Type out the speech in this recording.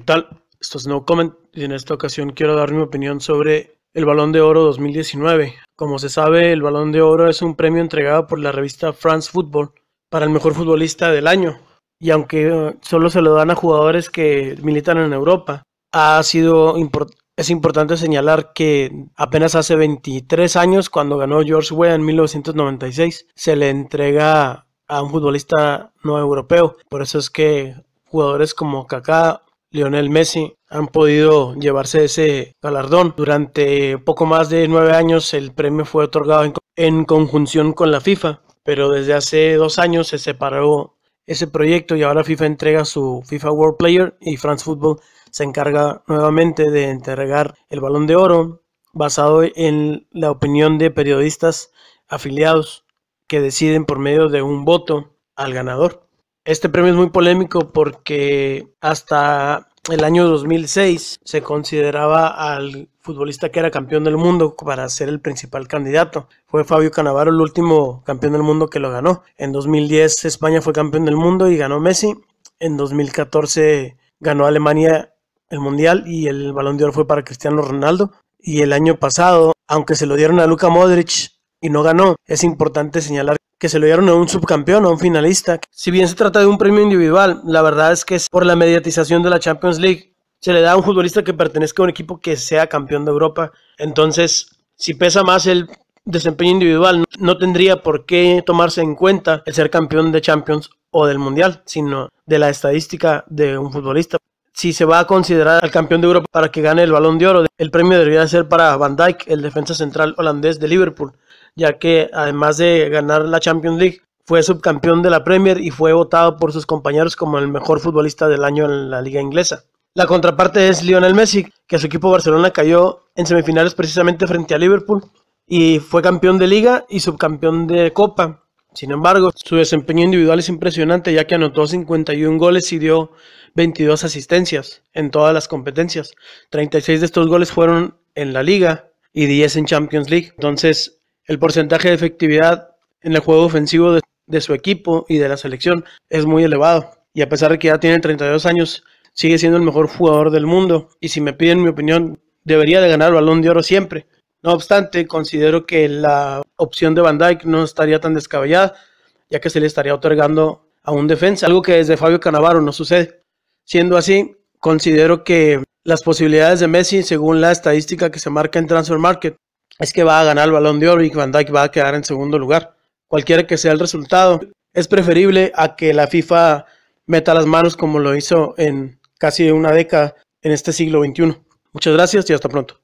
¿Qué tal? Esto es No Comment y en esta ocasión quiero dar mi opinión sobre el Balón de Oro 2019. Como se sabe, el Balón de Oro es un premio entregado por la revista France Football para el mejor futbolista del año. Y aunque eh, solo se lo dan a jugadores que militan en Europa, ha sido es importante señalar que apenas hace 23 años, cuando ganó George Weah en 1996, se le entrega a un futbolista no europeo. Por eso es que jugadores como Kaká Lionel Messi han podido llevarse ese galardón. Durante poco más de nueve años el premio fue otorgado en, conjunción con la FIFA, pero desde hace dos años se separó ese proyecto y ahora FIFA entrega su FIFA World Player y France Football se encarga nuevamente de entregar el balón de oro basado en la opinión de periodistas afiliados que deciden por medio de un voto al ganador. Este premio es muy polémico porque hasta el año 2006 se consideraba al futbolista que era campeón del mundo para ser el principal candidato. Fue Fabio Canavaro el último campeón del mundo que lo ganó. En 2010 España fue campeón del mundo y ganó Messi. En 2014 ganó Alemania el Mundial y el Balón de Oro fue para Cristiano Ronaldo. Y el año pasado, aunque se lo dieron a Luka Modric y no ganó, es importante señalar que se lo dieron a un subcampeón, a un finalista. Si bien se trata de un premio individual, la verdad es que es por la mediatización de la Champions League. Se le da a un futbolista que pertenezca a un equipo que sea campeón de Europa. Entonces, si pesa más el desempeño individual, no tendría por qué tomarse en cuenta el ser campeón de Champions o del Mundial, sino de la estadística de un futbolista si se va a considerar al campeón de Europa para que gane el Balón de Oro. El premio debería ser para Van Dijk, el defensa central holandés de Liverpool, ya que además de ganar la Champions League, fue subcampeón de la Premier y fue votado por sus compañeros como el mejor futbolista del año en la liga inglesa. La contraparte es Lionel Messi, que su equipo Barcelona cayó en semifinales precisamente frente a Liverpool y fue campeón de liga y subcampeón de copa. Sin embargo, su desempeño individual es impresionante ya que anotó 51 goles y dio 22 asistencias en todas las competencias. 36 de estos goles fueron en la liga y 10 en Champions League. Entonces, el porcentaje de efectividad en el juego ofensivo de, su equipo y de la selección es muy elevado. Y a pesar de que ya tiene 32 años, sigue siendo el mejor jugador del mundo. Y si me piden mi opinión, debería de ganar el balón de oro siempre. No obstante, considero que la opción de Van Dyke no estaría tan descabellada, ya que se le estaría otorgando a un defensa, algo que desde Fabio Canavaro no sucede. Siendo así, considero que las posibilidades de Messi, según la estadística que se marca en Transfer Market, es que va a ganar el balón de oro y Van Dyke va a quedar en segundo lugar. Cualquiera que sea el resultado, es preferible a que la FIFA meta las manos como lo hizo en casi una década en este siglo XXI. Muchas gracias y hasta pronto.